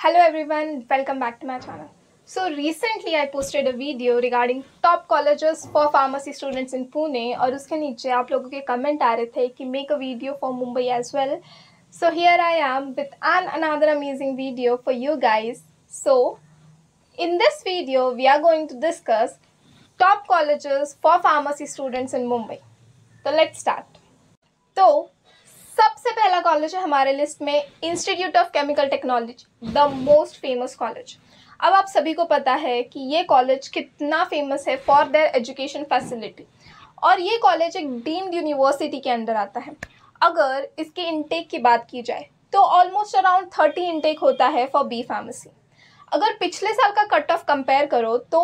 Hello everyone, welcome back to my channel. So recently I posted a video regarding top colleges for pharmacy students in Pune और उसके नीचे आप लोगों के comment आ रहे थे कि make a video for Mumbai as well. So here I am with an another amazing video for you guys. So in this video we are going to discuss top colleges for pharmacy students in Mumbai. So let's start. तो सबसे पहला college है हमारे list में institute of chemical technology the most famous college अब आप सभी को पता है कि ये कॉलेज कितना फेमस है फॉर देयर एजुकेशन फैसिलिटी और ये कॉलेज एक डीम्ड यूनिवर्सिटी के अंदर आता है अगर इसके इनटेक की बात की जाए तो ऑलमोस्ट अराउंड थर्टी इनटेक होता है फॉर बी फार्मेसी अगर पिछले साल का कट ऑफ कंपेयर करो तो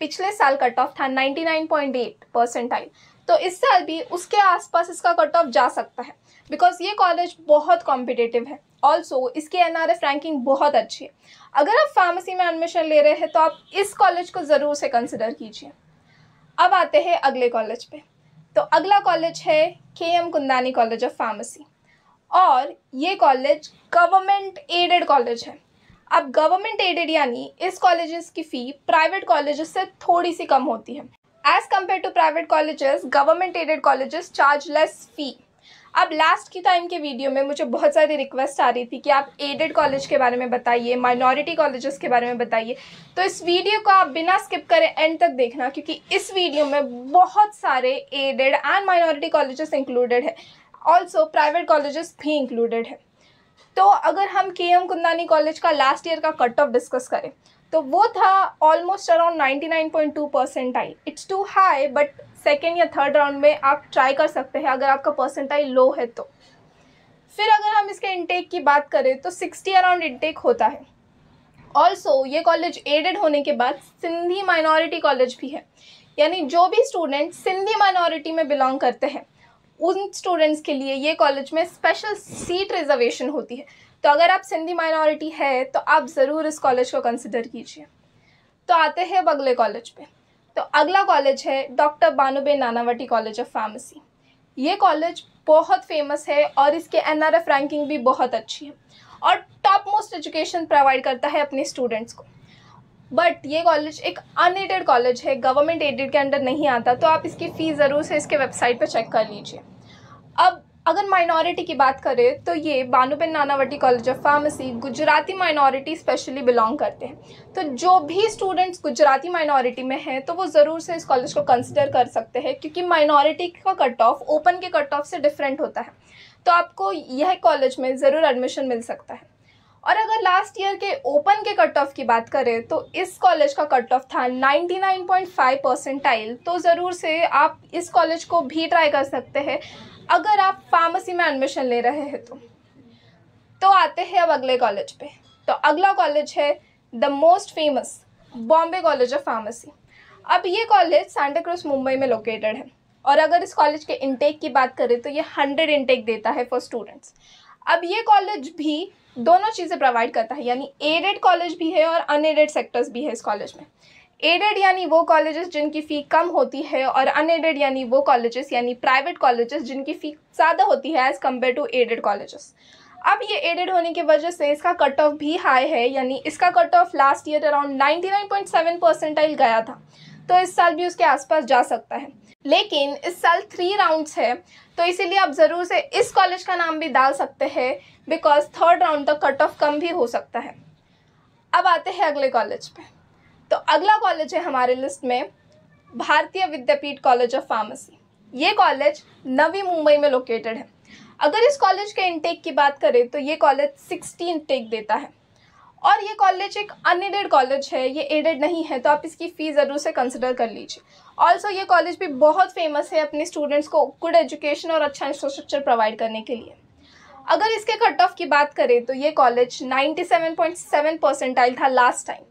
पिछले साल कट ऑफ था ninety nine point percent percentile तो इस साल भी उसके आसपास इसका कट ऑफ जा सकता है बिकॉज ये कॉलेज बहुत कॉम्पिटिटिव है ऑल्सो इसकी एन आर एफ रैंकिंग बहुत अच्छी है अगर आप फार्मेसी में एडमिशन ले रहे हैं तो आप इस कॉलेज को ज़रूर से कंसिडर कीजिए अब आते हैं अगले कॉलेज पे तो अगला कॉलेज है K M Kundnani college of pharmacy और ये कॉलेज गवर्नमेंट एडेड कॉलेज है अब गवर्नमेंट एडेड यानी इस कॉलेज की फ़ी प्राइवेट कॉलेज से थोड़ी सी कम होती है as compare to private colleges government aided colleges charge less fee अब लास्ट की टाइम के वीडियो में मुझे बहुत सारी रिक्वेस्ट आ रही थी कि आप एडेड कॉलेज के बारे में बताइए माइनॉरिटी कॉलेजेस के बारे में बताइए तो इस वीडियो को आप बिना स्किप करें एंड तक देखना क्योंकि इस वीडियो में बहुत सारे aided and minority colleges included है ऑल्सो प्राइवेट कॉलेजेस भी इंक्लूडेड है तो अगर हम के एम कुंदानी कॉलेज का लास्ट ईयर का कट ऑफ डिस्कस करें तो वो था almost around 99.2 percentile it's too high but second या थर्ड राउंड में आप ट्राई कर सकते हैं अगर आपका परसेंटाइल लो है तो फिर अगर हम इसके इनटेक की बात करें तो 60 अराउंड इनटेक होता है ऑल्सो ये कॉलेज एडेड होने के बाद सिंधी माइनॉरिटी कॉलेज भी है यानी जो भी स्टूडेंट सिंधी माइनॉरिटी में बिलोंग करते हैं उन स्टूडेंट्स के लिए ये कॉलेज में स्पेशल सीट रिजर्वेशन होती है तो अगर आप सिंधी माइनॉरिटी है तो आप ज़रूर इस कॉलेज को कंसिडर कीजिए तो आते हैं अब अगले कॉलेज पे तो अगला कॉलेज है डॉक्टर बानोबे नानावटी कॉलेज ऑफ फार्मेसी ये कॉलेज बहुत फेमस है और इसके एन रैंकिंग भी बहुत अच्छी है और टॉप मोस्ट एजुकेशन प्रोवाइड करता है अपने स्टूडेंट्स को बट ये कॉलेज एक अनएडेड कॉलेज है गवर्नमेंट एडेड के अंडर नहीं आता तो आप इसकी फ़ीस ज़रूर से इसके वेबसाइट पर चेक कर लीजिए अब अगर माइनॉरिटी की बात करें तो ये Bhanuben Nanavati college of pharmacy Gujarati minority specially belong करते हैं तो जो भी स्टूडेंट्स गुजराती माइनॉरिटी में हैं तो वो ज़रूर से इस कॉलेज को कंसिडर कर सकते हैं क्योंकि माइनॉरिटी का कट ऑफ ओपन के कट ऑफ से डिफरेंट होता है तो आपको यह कॉलेज में ज़रूर एडमिशन मिल सकता है और अगर लास्ट ईयर के ओपन के कट ऑफ की बात करें तो इस कॉलेज का कट ऑफ था 99.5 परसेंटाइल तो ज़रूर से आप इस कॉलेज को भी ट्राई कर सकते हैं अगर आप फार्मेसी में एडमिशन ले रहे हैं तो तो आते हैं अब अगले कॉलेज पे तो अगला कॉलेज है the most famous Bombay college of pharmacy अब ये कॉलेज सेंटा क्रूज मुंबई में लोकेटेड है और अगर इस कॉलेज के इनटेक की बात करें तो ये हंड्रेड इनटेक देता है फॉर स्टूडेंट्स अब ये कॉलेज भी दोनों चीज़ें प्रोवाइड करता है यानी एडेड कॉलेज भी है और अनएडेड सेक्टर्स भी है इस कॉलेज में एडेड यानी वो कॉलेजेस जिनकी फ़ी कम होती है और अनएडेड यानी वो कॉलेजेस यानी प्राइवेट कॉलेजेस जिनकी फ़ी ज़्यादा होती है as compare to aided colleges अब ये एडेड होने की वजह से इसका कट ऑफ भी हाई है यानी इसका cut off last year around ninety nine point seven percentile गया था तो इस साल भी उसके आसपास जा सकता है लेकिन इस साल थ्री राउंड्स है तो इसीलिए आप ज़रूर से इस कॉलेज का नाम भी डाल सकते हैं बिकॉज थर्ड राउंड तक कट ऑफ कम भी हो सकता है अब आते हैं अगले कॉलेज पर तो अगला कॉलेज है हमारे लिस्ट में Bharati Vidyapeeth college of pharmacy ये कॉलेज नवी मुंबई में लोकेटेड है अगर इस कॉलेज के इनटेक की बात करें तो ये कॉलेज सिक्सटी इनटेक देता है और ये कॉलेज एक अनएडेड कॉलेज है ये एडेड नहीं है तो आप इसकी फ़ी ज़रूर से कंसिडर कर लीजिए ऑल्सो ये कॉलेज भी बहुत फेमस है अपने स्टूडेंट्स को गुड एजुकेशन और अच्छा इंफ्रास्ट्रक्चर प्रोवाइड करने के लिए अगर इसके कट ऑफ की बात करें तो ये कॉलेज 97.7 परसेंटाइल था लास्ट टाइम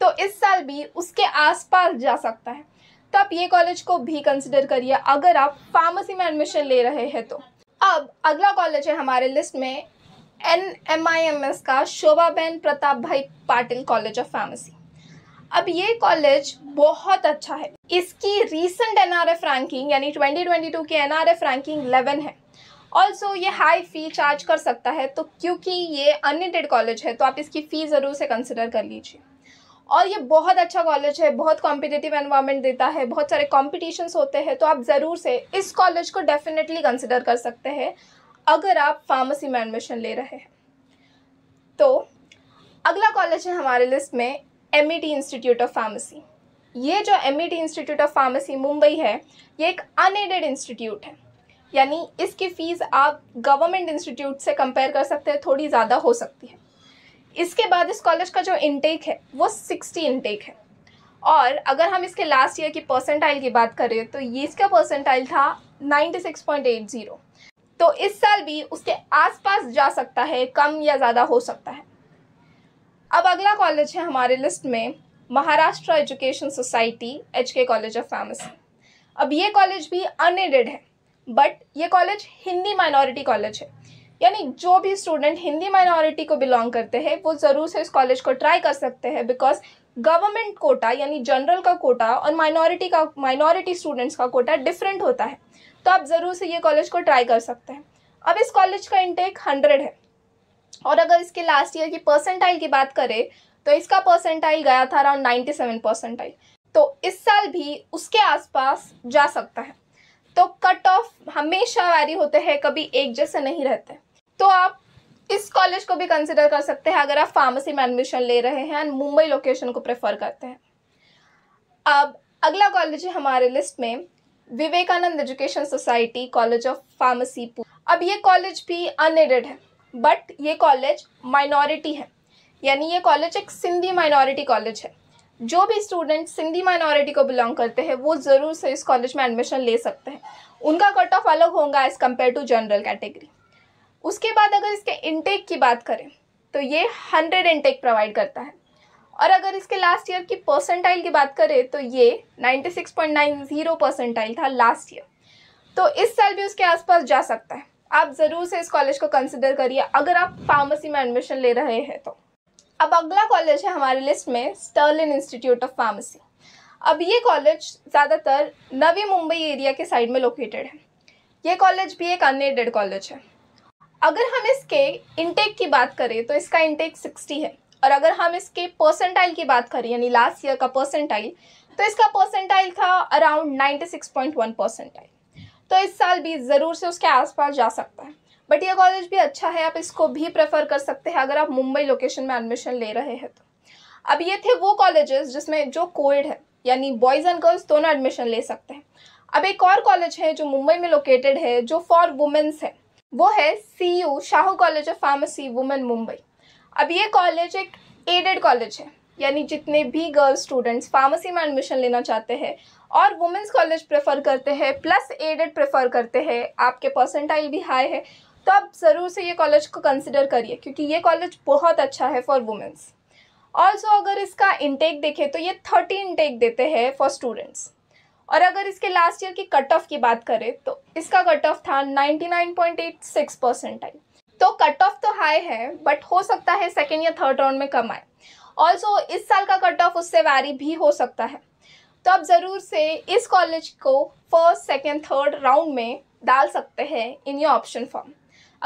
तो इस साल भी उसके आसपास जा सकता है तो आप ये कॉलेज को भी कंसिडर करिए अगर आप फार्मेसी में एडमिशन ले रहे हैं तो अब अगला कॉलेज है हमारे लिस्ट में N M I M S का शोभाबेन प्रताप भाई पाटिल कॉलेज ऑफ फार्मेसी अब ये कॉलेज बहुत अच्छा है इसकी recent N R F ranking यानी ट्वेंटी ट्वेंटी टू की एन आर एफ रैंकिंग 11 है ऑल्सो ये हाई फी चार्ज कर सकता है तो क्योंकि ये अनएडेड कॉलेज है तो आप इसकी फ़ी ज़रूर से कंसिडर कर लीजिए और ये बहुत अच्छा कॉलेज है बहुत कॉम्पिटिटिव एनवायरमेंट देता है बहुत सारे कॉम्पिटिशन्स होते हैं तो आप ज़रूर से इस कॉलेज को डेफिनेटली कंसिडर कर सकते हैं अगर आप फार्मेसी में एडमिशन ले रहे हैं तो अगला कॉलेज है हमारे लिस्ट में एम इंस्टीट्यूट ऑफ फार्मेसी ये जो M institute of pharmacy Mumbai है ये एक अनएडेड इंस्टीट्यूट है यानी इसकी फ़ीस आप गवर्नमेंट इंस्टीट्यूट से कंपेयर कर सकते हैं थोड़ी ज़्यादा हो सकती है इसके बाद इस कॉलेज का जो इनटेक है वो सिक्सटी इनटेक है और अगर हम इसके लास्ट ईयर की परसेंटाइल की बात करें तो ये इसका परसेंटाइल था ninety six point eight zero तो इस साल भी उसके आसपास जा सकता है कम या ज़्यादा हो सकता है अब अगला कॉलेज है हमारे लिस्ट में Maharashtra education society H K college of pharmacy अब ये कॉलेज भी अनएडेड है बट ये कॉलेज हिंदी माइनॉरिटी कॉलेज है यानी जो भी स्टूडेंट हिंदी माइनॉरिटी को बिलोंग करते हैं वो ज़रूर से इस कॉलेज को ट्राई कर सकते हैं बिकॉज गवर्नमेंट कोटा यानी जनरल का कोटा और माइनॉरिटी का माइनॉरिटी स्टूडेंट्स का कोटा डिफरेंट होता है तो आप ज़रूर से ये कॉलेज को ट्राई कर सकते हैं अब इस कॉलेज का इंटेक हंड्रेड है और अगर इसके लास्ट ईयर की परसेंटाइल की बात करें तो इसका परसेंटाइल गया था अराउंड नाइन्टी सेवन परसेंटाइल तो इस साल भी उसके आसपास जा सकता है तो कट ऑफ हमेशा वैरी होते हैं कभी एक जैसे नहीं रहते तो आप इस कॉलेज को भी कंसिडर कर सकते हैं अगर आप फार्मेसी में एडमिशन ले रहे हैं एंड मुंबई लोकेशन को प्रेफर करते हैं अब अगला कॉलेज है हमारे लिस्ट में Vivekanand education society college of pharmacy अब ये कॉलेज भी अनएडेड है बट ये कॉलेज माइनॉरिटी है यानी ये कॉलेज एक सिंधी माइनॉरिटी कॉलेज है जो भी स्टूडेंट सिंधी माइनॉरिटी को बिलोंग करते हैं वो ज़रूर से इस कॉलेज में एडमिशन ले सकते हैं उनका कट ऑफ अलग होगा as compare to general category उसके बाद अगर इसके इनटेक की बात करें तो ये हंड्रेड इनटेक प्रोवाइड करता है और अगर इसके लास्ट ईयर की परसेंटाइल की बात करें तो ये ninety six point nine zero percentile था लास्ट ईयर तो इस साल भी उसके आसपास जा सकता है आप ज़रूर से इस कॉलेज को कंसिडर करिए अगर आप फार्मेसी में एडमिशन ले रहे हैं तो अब अगला कॉलेज है हमारे लिस्ट में स्टर्लिन इंस्टीट्यूट ऑफ फार्मेसी अब ये कॉलेज ज़्यादातर नवी मुंबई एरिया के साइड में लोकेटेड है ये कॉलेज भी एक अनएडेड कॉलेज है अगर हम इसके इनटेक की बात करें तो इसका इनटेक सिक्सटी है और अगर हम इसके परसेंटाइल की बात करें यानी लास्ट ईयर का परसेंटाइल तो इसका परसेंटाइल था around ninety six point one percentile तो इस साल भी ज़रूर से उसके आसपास जा सकता है बट ये कॉलेज भी अच्छा है आप इसको भी प्रेफर कर सकते हैं अगर आप मुंबई लोकेशन में एडमिशन ले रहे हैं तो अब ये थे वो कॉलेजेस जिसमें जो कोविड है यानी बॉयज़ एंड गर्ल्स दोनों एडमिशन ले सकते हैं अब एक और कॉलेज है जो मुंबई में लोकेटेड है जो फॉर वुमेंस है वो है C U Shahu college of pharmacy women Mumbai अब ये कॉलेज एक एडेड कॉलेज है यानी जितने भी गर्ल स्टूडेंट्स फार्मेसी में एडमिशन लेना चाहते हैं और वुमेंस कॉलेज प्रेफर करते हैं प्लस एडेड प्रेफर करते हैं आपके परसेंटाइल भी हाई है तो आप ज़रूर से ये कॉलेज को कंसिडर करिए क्योंकि ये कॉलेज बहुत अच्छा है फॉर वुमेंस ऑल्सो अगर इसका इनटेक देखें तो ये थर्टी इनटेक देते हैं फॉर स्टूडेंट्स और अगर इसके लास्ट ईयर की कट ऑफ की बात करें तो इसका कट ऑफ था 99.86 परसेंटाइल तो कट ऑफ तो हाई है बट हो सकता है सेकेंड या थर्ड राउंड में कम आए ऑल्सो इस साल का कट ऑफ उससे वैरी भी हो सकता है तो आप ज़रूर से इस कॉलेज को फर्स्ट सेकेंड थर्ड राउंड में डाल सकते हैं इन योर ऑप्शन फॉर्म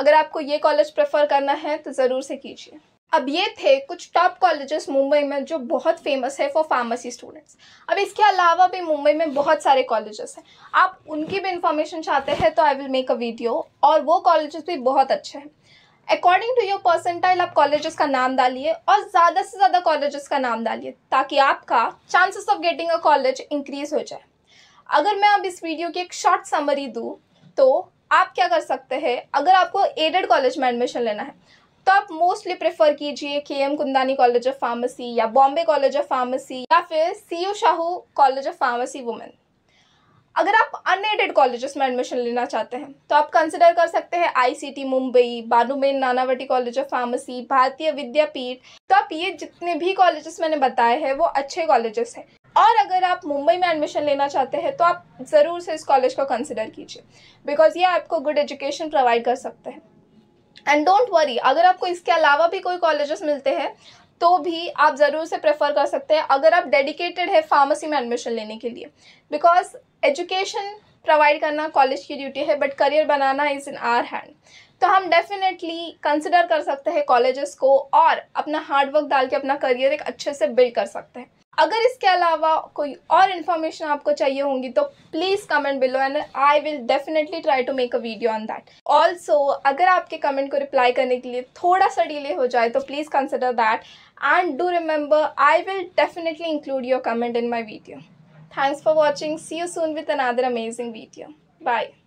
अगर आपको ये कॉलेज प्रेफर करना है तो ज़रूर से कीजिए अब ये थे कुछ टॉप कॉलेजेस मुंबई में जो बहुत फेमस है फॉर फार्मेसी स्टूडेंट्स अब इसके अलावा भी मुंबई में बहुत सारे कॉलेजेस हैं आप उनकी भी इंफॉर्मेशन चाहते हैं तो I will make a video और वो कॉलेजेस भी बहुत अच्छे हैं अकॉर्डिंग टू योर परसेंटाइल आप कॉलेजेस का नाम डालिए और ज़्यादा से ज़्यादा कॉलेजेस का नाम डालिए ताकि आपका chances of getting a college increase हो जाए अगर मैं अब इस वीडियो की एक शॉर्ट समरी दूँ तो आप क्या कर सकते हैं अगर आपको एडेड कॉलेज में एडमिशन लेना है तो आप मोस्टली प्रेफर कीजिए K M Kundnani college of pharmacy या बॉम्बे कॉलेज ऑफ फार्मेसी या फिर C U Shahu college of pharmacy women अगर आप अनएडेड कॉलेजेस में एडमिशन लेना चाहते हैं तो आप कंसिडर कर सकते हैं ICT Mumbai Bhanuben Nanavati college of pharmacy Bharati Vidyapeeth तो आप ये जितने भी कॉलेजेस मैंने बताए हैं वो अच्छे कॉलेजेस हैं और अगर आप मुंबई में एडमिशन लेना चाहते हैं तो आप ज़रूर से इस कॉलेज को कंसिडर कीजिए बिकॉज ये आपको गुड एजुकेशन प्रोवाइड कर सकते हैं एंड डोंट वरी अगर आपको इसके अलावा भी कोई कॉलेजेस मिलते हैं तो भी आप ज़रूर से प्रेफर कर सकते हैं अगर आप डेडिकेटेड है फार्मेसी में एडमिशन लेने के लिए बिकॉज एजुकेशन प्रोवाइड करना कॉलेज की ड्यूटी है बट करियर बनाना इज़ इन आर हैंड तो हम डेफिनेटली कंसिडर कर सकते हैं कॉलेजेस को और अपना हार्डवर्क डाल के अपना करियर एक अच्छे से बिल्ड कर सकते हैं अगर इसके अलावा कोई और इन्फॉर्मेशन आपको चाहिए होंगी तो please comment below and I will definitely try to make a video on that also अगर आपके कमेंट को रिप्लाई करने के लिए थोड़ा सा डिले हो जाए तो please consider that and do remember I will definitely include your comment in my video thanks for watching see you soon with another amazing video bye